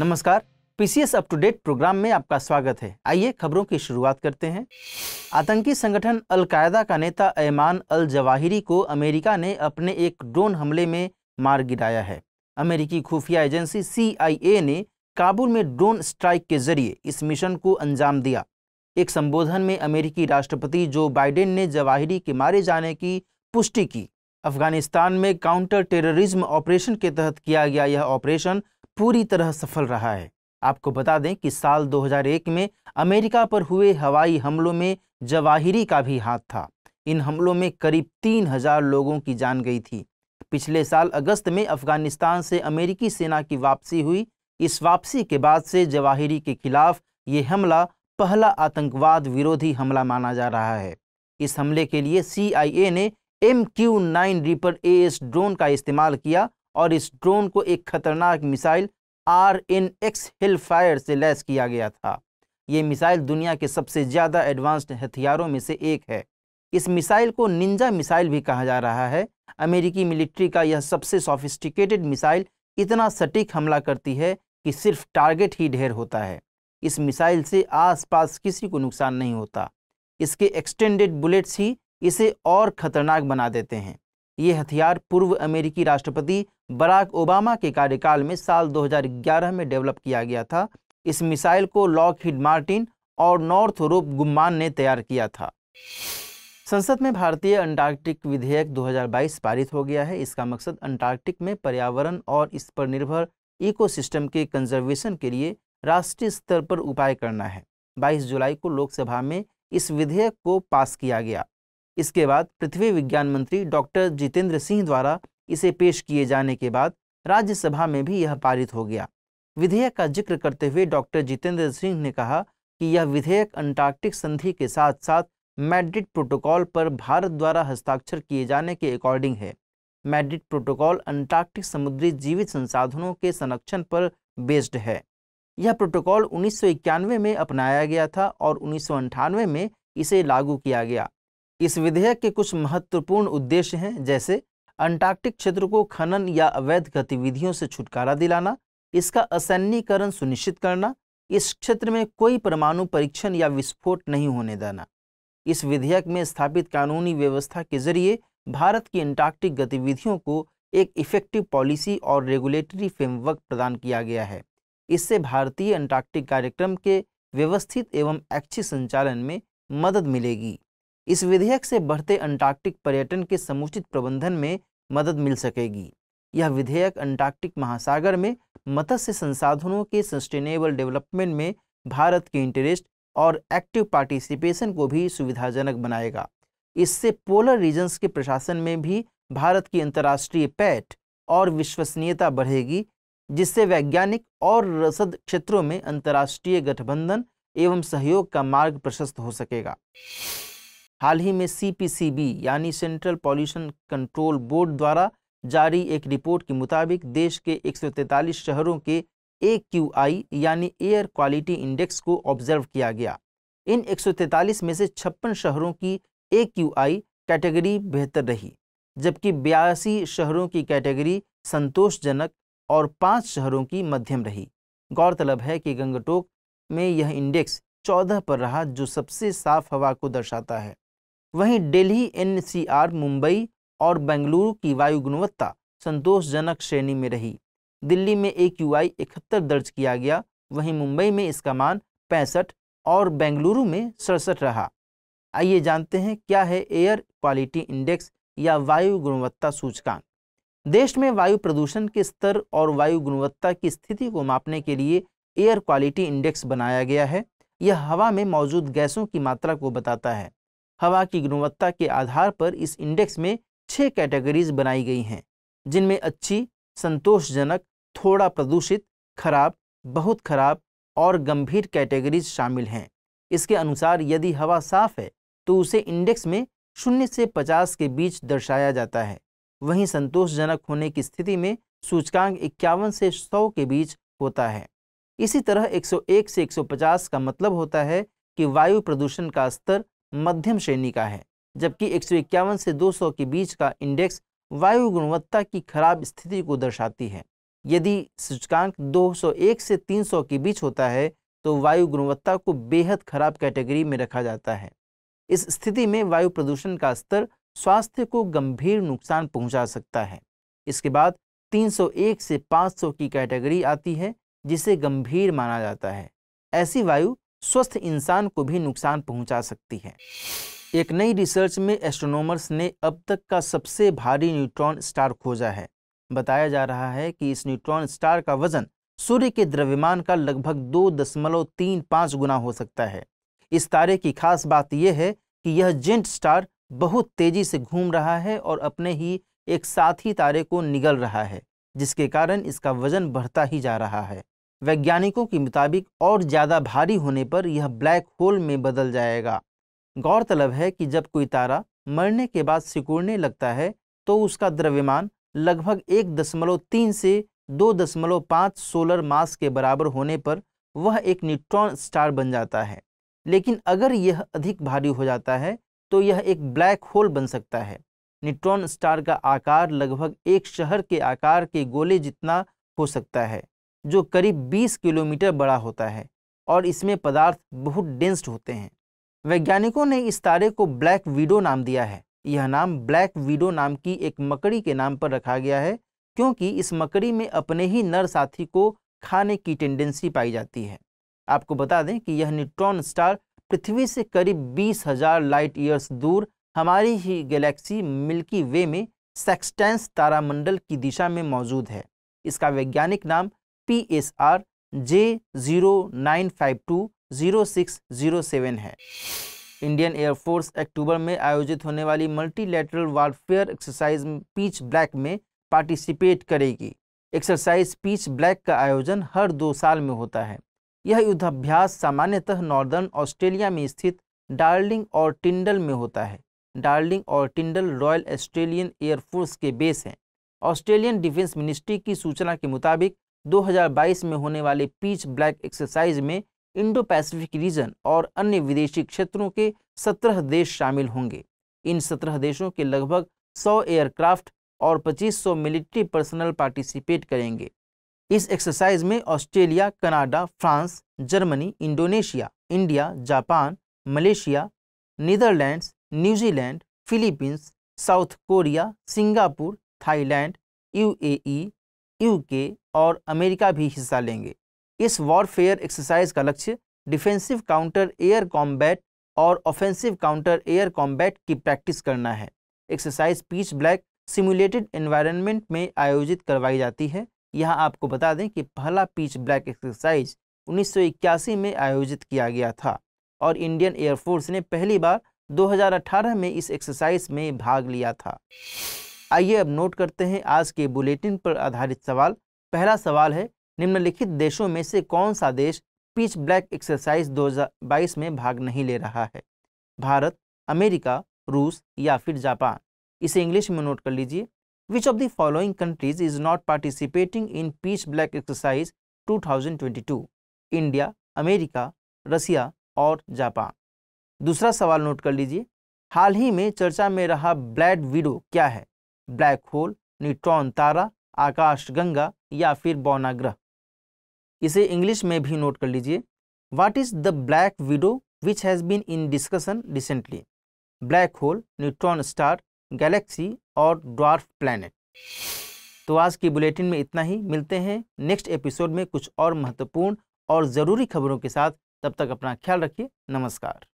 नमस्कार PCS up to date programme में आपका स्वागत है आइए खबरों की शुरुआत करते हैं आतंकी संगठन अलकायदा का नेता ऐमान अल जवाहिरी को अमेरिका ने अपने एक ड्रोन हमले में मार गिराया है अमेरिकी खुफिया एजेंसी सीआईए ने काबुल में ड्रोन स्ट्राइक के जरिए इस मिशन को अंजाम दिया एक संबोधन में अमेरिकी राष्ट्रपति जो बाइडेन ने जवाहिरी के मारे जाने की पुष्टि की अफगानिस्तान में काउंटर टेररिज्म ऑपरेशन के तहत किया गया यह ऑपरेशन पूरी तरह सफल रहा है आपको बता दें कि साल 2001 में अमेरिका पर हुए हवाई हमलों में जवाहिरी का भी हाथ था इन हमलों में करीब तीन हजार लोगों की जान गई थी पिछले साल अगस्त में अफगानिस्तान से अमेरिकी सेना की वापसी हुई इस वापसी के बाद से जवाहिरी के खिलाफ ये हमला पहला आतंकवाद विरोधी हमला माना जा रहा है इस हमले के लिए सी ने एम क्यू नाइन रिपर ए ड्रोन का इस्तेमाल किया और इस ड्रोन को एक खतरनाक missile R N X Hellfire से लैस किया गया था ये मिसाइल दुनिया के सबसे ज़्यादा एडवांस्ड हथियारों में से एक है इस मिसाइल को निंजा मिसाइल भी कहा जा रहा है अमेरिकी मिलिट्री का यह सबसे सॉफिस्टिकेटेड मिसाइल इतना सटीक हमला करती है कि सिर्फ टारगेट ही ढेर होता है इस मिसाइल से आसपास किसी को नुकसान नहीं होता इसके एक्सटेंडेड बुलेट्स ही इसे और ख़तरनाक बना देते हैं ये हथियार पूर्व अमेरिकी राष्ट्रपति बराक ओबामा के कार्यकाल में साल 2011 में डेवलप किया गया था इस मिसाइल को लॉक हिड मार्टिन और नॉर्थ रूप गुम्मान ने तैयार किया था संसद में भारतीय अंटार्कटिक विधेयक 2022 पारित हो गया है इसका मकसद अंटार्कटिक में पर्यावरण और इस पर निर्भर इकोसिस्टम के कंजर्वेशन के लिए राष्ट्रीय स्तर पर उपाय करना है 22 जुलाई को लोकसभा में इस विधेयक को पास किया गया इसके बाद पृथ्वी विज्ञान मंत्री डॉक्टर जितेंद्र सिंह द्वारा इसे पेश किए जाने के बाद राज्यसभा में भी यह पारित हो गया विधेयक का जिक्र करते हुए डॉक्टर जितेंद्र सिंह ने कहा कि यह विधेयक अंटार्कटिक संधि के साथ साथ मैड्रिड प्रोटोकॉल पर भारत द्वारा हस्ताक्षर किए जाने के अकॉर्डिंग है मैड्रिड प्रोटोकॉल अंटार्कटिक समुद्री जीवित संसाधनों के संरक्षण पर बेस्ड है यह प्रोटोकॉल उन्नीस में अपनाया गया था और उन्नीस में इसे लागू किया गया इस विधेयक के कुछ महत्वपूर्ण उद्देश्य हैं जैसे अंटार्कटिक क्षेत्र को खनन या अवैध गतिविधियों से छुटकारा दिलाना इसका असैन्यकरण सुनिश्चित करना इस क्षेत्र में कोई परमाणु परीक्षण या विस्फोट नहीं होने देना इस विधेयक में स्थापित कानूनी व्यवस्था के जरिए भारत की अंटार्कटिक गतिविधियों को एक इफेक्टिव पॉलिसी और रेगुलेटरी फ्रेमवर्क प्रदान किया गया है इससे भारतीय अंटार्कटिक कार्यक्रम के व्यवस्थित एवं अच्छी संचालन में मदद मिलेगी इस विधेयक से बढ़ते अंटार्कटिक पर्यटन के समुचित प्रबंधन में मदद मिल सकेगी यह विधेयक अंटार्कटिक महासागर में मत्स्य संसाधनों के सस्टेनेबल डेवलपमेंट में भारत के इंटरेस्ट और एक्टिव पार्टिसिपेशन को भी सुविधाजनक बनाएगा इससे पोलर रीजन्स के प्रशासन में भी भारत की अंतर्राष्ट्रीय पैठ और विश्वसनीयता बढ़ेगी जिससे वैज्ञानिक और रसद क्षेत्रों में अंतर्राष्ट्रीय गठबंधन एवं सहयोग का मार्ग प्रशस्त हो सकेगा हाल ही में सीपीसीबी यानी सेंट्रल पॉल्यूशन कंट्रोल बोर्ड द्वारा जारी एक रिपोर्ट के मुताबिक देश के एक शहरों के ए यानी एयर क्वालिटी इंडेक्स को ऑब्जर्व किया गया इन एक में से छप्पन शहरों की ए कैटेगरी बेहतर रही जबकि बयासी शहरों की कैटेगरी संतोषजनक और पाँच शहरों की मध्यम रही गौरतलब है कि गंगटोक में यह इंडेक्स चौदह पर रहा जो सबसे साफ हवा को दर्शाता है वहीं दिल्ली एनसीआर मुंबई और बेंगलुरु की वायु गुणवत्ता संतोषजनक श्रेणी में रही दिल्ली में एक यू आई इकहत्तर दर्ज किया गया वहीं मुंबई में इसका मान पैंसठ और बेंगलुरु में सड़सठ रहा आइए जानते हैं क्या है एयर क्वालिटी इंडेक्स या वायु गुणवत्ता सूचकांक देश में वायु प्रदूषण के स्तर और वायु गुणवत्ता की स्थिति को मापने के लिए एयर क्वालिटी इंडेक्स बनाया गया है यह हवा में मौजूद गैसों की मात्रा को बताता है हवा की गुणवत्ता के आधार पर इस इंडेक्स में छः कैटेगरीज बनाई गई हैं जिनमें अच्छी संतोषजनक थोड़ा प्रदूषित खराब बहुत खराब और गंभीर कैटेगरीज शामिल हैं इसके अनुसार यदि हवा साफ है तो उसे इंडेक्स में शून्य से पचास के बीच दर्शाया जाता है वहीं संतोषजनक होने की स्थिति में सूचकांक इक्यावन से सौ के बीच होता है इसी तरह 101 से 150 का मतलब होता है कि वायु प्रदूषण का स्तर मध्यम श्रेणी का है जबकि एक से 200 के बीच का इंडेक्स वायु गुणवत्ता की खराब स्थिति को दर्शाती है यदि सूचकांक 201 से 300 के बीच होता है तो वायु गुणवत्ता को बेहद खराब कैटेगरी में रखा जाता है इस स्थिति में वायु प्रदूषण का स्तर स्वास्थ्य को गंभीर नुकसान पहुंचा सकता है इसके बाद 301 से 500 की कैटेगरी आती है जिसे गंभीर माना जाता है ऐसी वायु स्वस्थ इंसान को भी नुकसान पहुंचा सकती है एक नई रिसर्च में एस्ट्रोनोमर्स ने अब तक का सबसे भारी न्यूट्रॉन स्टार खोजा है बताया जा रहा है कि इस न्यूट्रॉन स्टार का वजन सूर्य के द्रव्यमान का लगभग दो दशमलव तीन पाँच गुना हो सकता है इस तारे की खास बात यह है कि यह जेंट स्टार बहुत तेजी से घूम रहा है और अपने ही एक साथी तारे को निगल रहा है जिसके कारण इसका वजन बढ़ता ही जा रहा है वैज्ञानिकों के मुताबिक और ज़्यादा भारी होने पर यह ब्लैक होल में बदल जाएगा गौरतलब है कि जब कोई तारा मरने के बाद सिकुड़ने लगता है तो उसका द्रव्यमान लगभग एक दशमलव तीन से दो दशमलव पाँच सोलर मास के बराबर होने पर वह एक न्यूट्रॉन स्टार बन जाता है लेकिन अगर यह अधिक भारी हो जाता है तो यह एक ब्लैक होल बन सकता है न्यूट्रॉन स्टार का आकार लगभग एक शहर के आकार के गोले जितना हो सकता है जो करीब 20 किलोमीटर बड़ा होता है और इसमें पदार्थ बहुत डेंस्ड होते हैं वैज्ञानिकों ने इस तारे को ब्लैक वीडो नाम दिया है यह नाम ब्लैक वीडो नाम की एक मकड़ी के नाम पर रखा गया है क्योंकि इस मकड़ी में अपने ही नर साथी को खाने की टेंडेंसी पाई जाती है आपको बता दें कि यह न्यूट्रॉन स्टार पृथ्वी से करीब बीस हजार लाइट ईयर्स दूर हमारी ही गैलेक्सी मिल्की वे में सेक्सटेंस तारामंडल की दिशा में मौजूद है इसका वैज्ञानिक नाम P S R J zero nine five two zero six zero seven है इंडियन एयरफोर्स अक्टूबर में आयोजित होने वाली multilateral warfare exercise Pitch Black में पार्टिसिपेट करेगी एक्सरसाइज पीच ब्लैक का आयोजन हर दो साल में होता है यह युद्धाभ्यास सामान्यतः नॉर्दर्न ऑस्ट्रेलिया में स्थित डार्लिंग और टिंडल में होता है डार्लिंग और टिंडल रॉयल ऑस्ट्रेलियन एयरफोर्स के बेस हैं ऑस्ट्रेलियन डिफेंस मिनिस्ट्री की सूचना के मुताबिक 2022 में होने वाले पीच ब्लैक एक्सरसाइज में इंडो पैसिफिक रीजन और अन्य विदेशी क्षेत्रों के 17 देश शामिल होंगे इन 17 देशों के लगभग 100 एयरक्राफ्ट और 2500 मिलिट्री पर्सनल पार्टिसिपेट करेंगे इस एक्सरसाइज में Australia Canada France Germany Indonesia India Japan Malaysia Netherlands New Zealand Philippines South Korea Singapore Thailand UAE UK और अमेरिका भी हिस्सा लेंगे इस वॉरफेयर एक्सरसाइज का लक्ष्य डिफेंसिव काउंटर एयर कॉम्बैट और ऑफेंसिव काउंटर एयर कॉम्बैट की प्रैक्टिस करना है exercise Pitch Black simulated environment में आयोजित करवाई जाती है यहाँ आपको बता दें कि पहला पीच ब्लैक एक्सरसाइज 1981 में आयोजित किया गया था और इंडियन एयरफोर्स ने पहली बार 2018 में इस एक्सरसाइज में भाग लिया था आइए अब नोट करते हैं आज के बुलेटिन पर आधारित सवाल पहला सवाल है निम्नलिखित देशों में से कौन सा देश पीच ब्लैक एक्सरसाइज 2022 में भाग नहीं ले रहा है भारत अमेरिका रूस या फिर जापान इसे इंग्लिश में नोट कर लीजिए which of the following countries is not participating in Pitch Black exercise 2022 India America Russia और जापान दूसरा सवाल नोट कर लीजिए हाल ही में चर्चा में रहा ब्लैड विडो क्या है ब्लैक होल न्यूट्रॉन तारा आकाशगंगा या फिर बौनाग्रह इसे इंग्लिश में भी नोट कर लीजिए what is the black widow which has been in discussion recently black hole neutron star galaxy और ड्वार्फ प्लैनेट तो आज की बुलेटिन में इतना ही मिलते हैं नेक्स्ट एपिसोड में कुछ और महत्वपूर्ण और ज़रूरी खबरों के साथ तब तक अपना ख्याल रखिए नमस्कार